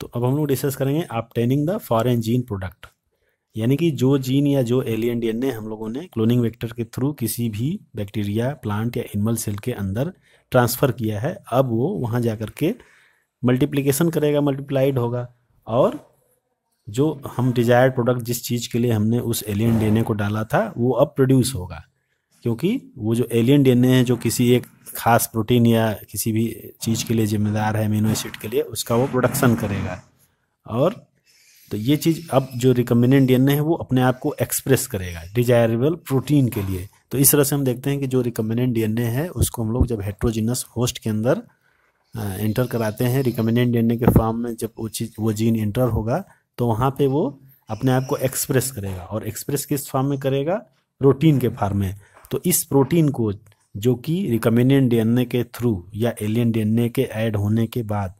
तो अब हम लोग डिस्कस करेंगे अपटेनिंग द फॉरेन जीन प्रोडक्ट यानी कि जो जीन या जो एलियन डीएनए हम लोगों ने क्लोनिंग वेक्टर के थ्रू किसी भी बैक्टीरिया प्लांट या एनिमल सेल के अंदर ट्रांसफ़र किया है अब वो वहाँ जा कर के मल्टीप्लीकेशन करेगा मल्टीप्लाइड होगा और जो हम डिजायर्ड प्रोडक्ट जिस चीज़ के लिए हमने उस एलियन डीएनए को डाला था वो अब प्रोड्यूस होगा क्योंकि वो जो एलियन डीएनए है जो किसी एक खास प्रोटीन या किसी भी चीज़ के लिए जिम्मेदार है अमीनो एसिड के लिए उसका वो प्रोडक्शन करेगा और तो ये चीज़ अब जो रिकम्बिनेंट डीएनए है वो अपने आप को एक्सप्रेस करेगा डिजायरेबल प्रोटीन के लिए तो इस तरह से हम देखते हैं कि जो रिकम्बिनेंट डीएनए है उसको हम लोग जब हेट्रोजिनस होस्ट के अंदर एंटर कराते हैं रिकम्बिनेंट डीएनए के फॉर्म में जब वो चीज़ वो जीन एंटर होगा तो वहाँ पे वो अपने आप को एक्सप्रेस करेगा और एक्सप्रेस किस फॉर्म में करेगा प्रोटीन के फॉर्म में तो इस प्रोटीन को जो कि रिकमेंडेंट डीएनए के थ्रू या एलियन डीएनए के ऐड होने के बाद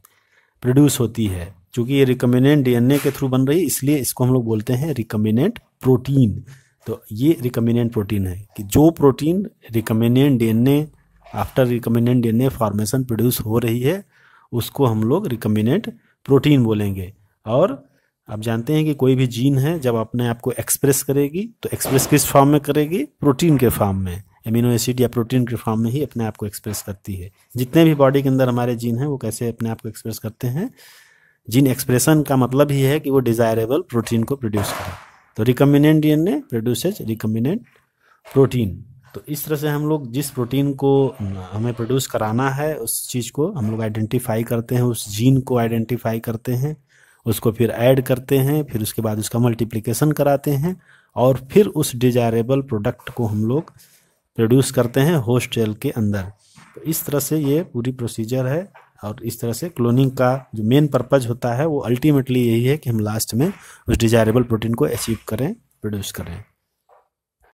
प्रोड्यूस होती है चूँकि ये रिकमेंडेंट डीएनए के थ्रू बन रही है इसलिए इसको हम लोग बोलते हैं रिकमेंडेंट प्रोटीन तो ये रिकमेंडेंट प्रोटीन है कि जो protein रिकमेंडेंट DNA after रिकमेंडेंट DNA formation produce हो रही है उसको हम लोग रिकमेंडेंट प्रोटीन बोलेंगे और आप जानते हैं कि कोई भी जीन है जब अपने आप को एक्सप्रेस करेगी तो एक्सप्रेस किस फॉर्म में करेगी प्रोटीन के फॉर्म में एमिनो एसिड या प्रोटीन के फॉर्म में ही अपने आप को एक्सप्रेस करती है जितने भी बॉडी के अंदर हमारे जीन हैं वो कैसे अपने आप को एक्सप्रेस करते हैं जीन एक्सप्रेशन का मतलब ही है कि वो डिजायरेबल प्रोटीन को प्रोड्यूस करें तो रिकम्बिनेंट ए प्रोड्यूसेज रिकम्बिनेंट प्रोटीन तो इस तरह से हम लोग जिस प्रोटीन को हमें प्रोड्यूस कराना है उस चीज़ को हम लोग आइडेंटिफाई करते हैं उस जीन को आइडेंटिफाई करते हैं उसको फिर ऐड करते हैं फिर उसके बाद उसका मल्टीप्लिकेशन कराते हैं और फिर उस डिजायरेबल प्रोडक्ट को हम लोग प्रोड्यूस करते हैं होस्ट सेल के अंदर तो इस तरह से ये पूरी प्रोसीजर है और इस तरह से क्लोनिंग का जो मेन पर्पज होता है वो अल्टीमेटली यही है कि हम लास्ट में उस डिजायरेबल प्रोटीन को अचीव करें प्रोड्यूस करें